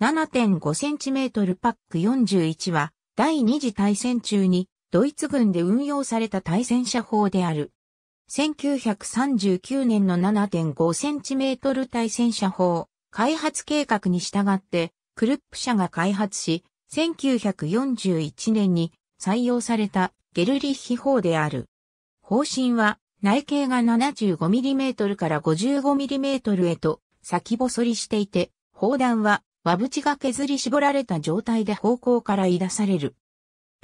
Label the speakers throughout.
Speaker 1: 7.5cm パック41は、第二次大戦中に、ドイツ軍で運用された対戦車砲である。1939年の 7.5cm 対戦車砲、開発計画に従って、クルップ社が開発し、1941年に採用されたゲルリッヒ砲である。砲身は内径が 75mm から 55mm へと先細りしていて、砲弾は輪縁が削り絞られた状態で方向から移出される。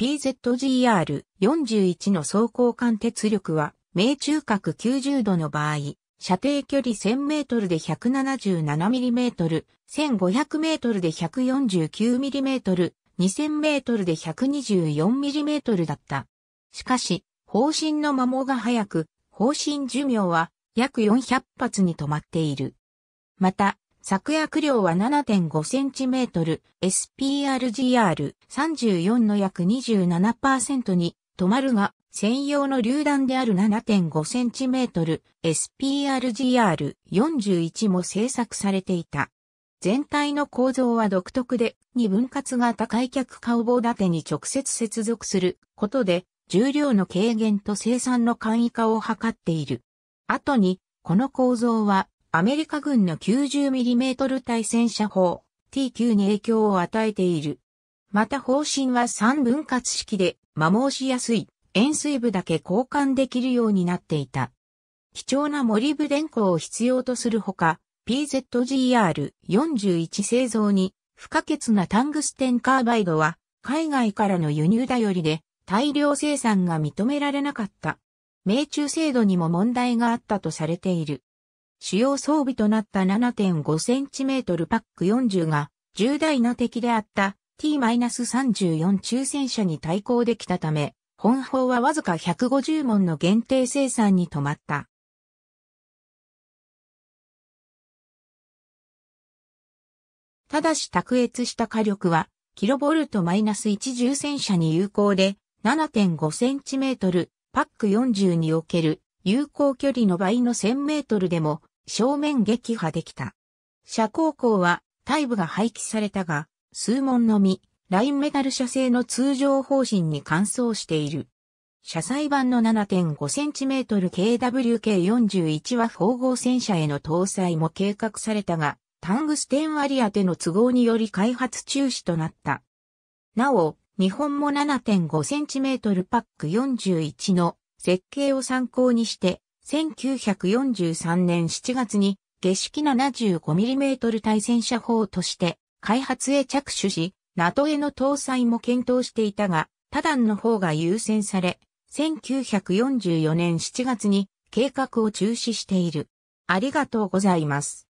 Speaker 1: PZGR41 の走行間鉄力は、命中角90度の場合、射程距離1000メートルで177ミリメートル、1500メートルで149ミリメートル、2000メートルで124ミリメートルだった。しかし、方針の摩耗が早く、方針寿命は約400発に止まっている。また、作薬量は 7.5cm、SPRGR34 の約27%に止まるが、専用の榴弾である 7.5cm、SPRGR41 も製作されていた。全体の構造は独特で、二分割型開脚顔棒立てに直接接続することで、重量の軽減と生産の簡易化を図っている。後に、この構造はアメリカ軍の 90mm 対戦車砲 T9 に影響を与えている。また方針は3分割式で摩耗しやすい円錐部だけ交換できるようになっていた。貴重なモリブ電工を必要とするほか、PZGR41 製造に不可欠なタングステンカーバイドは海外からの輸入頼りで大量生産が認められなかった。命中精度にも問題があったとされている。主要装備となった 7.5cm パック40が重大な敵であった T-34 中戦車に対抗できたため、本砲はわずか150門の限定生産に止まった。
Speaker 2: ただし卓越した
Speaker 1: 火力は、キロボルト -1 重戦車に有効で、7.5cm パック40における有効距離の倍の 1000m でも正面撃破できた。射光校はイ部が廃棄されたが、数門のみ、ラインメタル射精の通常方針に換装している。車載版の 7.5cm KWK41 は縫合戦車への搭載も計画されたが、タングステン割り当ての都合により開発中止となった。なお、日本も 7.5cm パック41の設計を参考にして1943年7月に下式 75mm 対戦車砲として開発へ着手し、ナトへの搭載も検討していたが、多段の方が優先され、1944年7月に計画を中止している。あ
Speaker 2: りがとうございます。